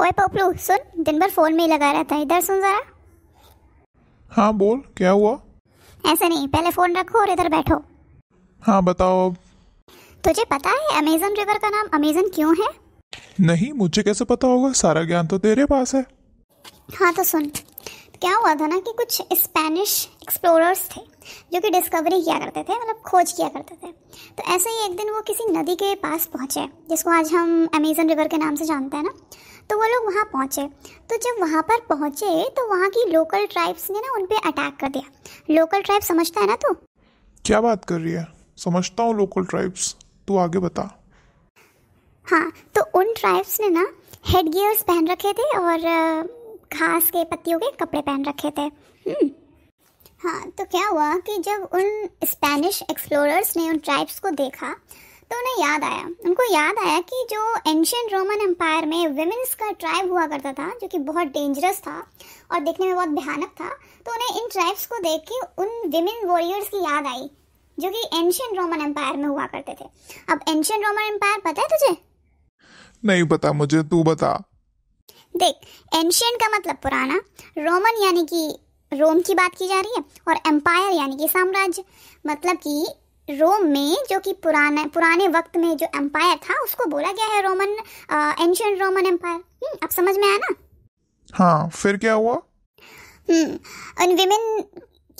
ओए पपलू सुन दिन भर फोन में ही लगा रहता है इधर सुन जरा हाँ बोल क्या हुआ ऐसे नहीं पहले फोन रखो और इधर बैठो हाँ बताओ अब तुझे पता है अमेजन रिवर का नाम अमेजन क्यों है नहीं मुझे कैसे पता होगा सारा ज्ञान तो तेरे पास है हाँ तो सुन क्या हुआ था ना कि कुछ स्पेनिश एक्सप्लोरर्स थे जो कि डिस्कवरी किया करते थे मतलब खोज किया करते थे तो ऐसे ही एक दिन वो किसी नदी के पास पहुँचे जिसको आज हम अमेजन रिवर के नाम से जानते हैं ना तो वो लोग वहाँ पहुँचे तो जब वहाँ पर पहुँचे तो वहाँ की लोकल ट्राइब्स ने ना उन पर अटैक कर दिया लोकल ट्राइब समझता है ना तू क्या बात कर रही है समझता हूँ लोकल ट्राइब्स तू आगे बता हाँ तो उन ट्राइब्स ने ना हेड गियर्स पहन रखे थे और घास के पत्तियों के कपड़े पहन रखे थे हम्म। हाँ तो क्या हुआ कि जब उन स्पेनिश एक्सप्लोरर्स ने उन ट्राइब्स को देखा तो उन्हें याद आया उनको याद आया कि जो एंशियंट रोमन एम्पायर में वेमेंस का ट्राइब हुआ करता था जो कि बहुत डेंजरस था और देखने में बहुत भयानक था तो उन्हें इन ट्राइब्स को देख के उन वेमेन वॉरियर्स की याद आई जो कि एंशियंट रोमन एम्पायर में हुआ करते थे अब एंशियंट रोमन एम्पायर पता है तुझे नहीं पता मुझे तू बता देख एंशियंट का मतलब पुराना रोमन यानी कि रोम की बात की जा रही है और एम्पायर यानी कि साम्राज्य मतलब कि रोम में जो कि पुराने पुराने वक्त में जो एम्पायर था उसको बोला गया है रोमन एंशियंट रोमन एम्पायर अब समझ में आया ना हाँ फिर क्या हुआ हम्म, उन विमेन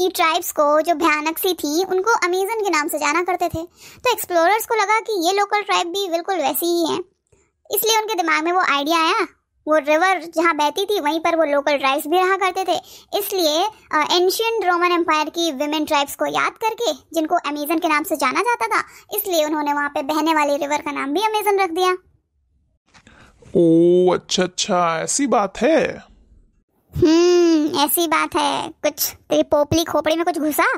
की ट्राइब्स को जो भयानक सी थी उनको अमेजन के नाम से जाना करते थे तो एक्सप्लोरर्स को लगा कि ये लोकल ट्राइब भी बिल्कुल वैसी ही हैं इसलिए उनके दिमाग में वो आइडिया आया वो रिवर जहाँ बहती थी वहीं पर वो लोकल ट्राइब्स भी रहा करते थे इसलिए एंशियंट रोमन एम्पायर की विमेन ट्राइब्स को याद करके जिनको अमेजन के नाम से जाना जाता था इसलिए उन्होंने वहाँ पे बहने वाली रिवर का नाम भी अमेजन रख दिया ओ अच्छा अच्छा ऐसी बात है हम्म ऐसी बात है कुछ तेरी तो पोपली खोपड़ी में कुछ घुसा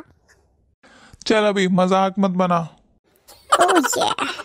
चल अभी मजाक मत बना ओ oh, yeah.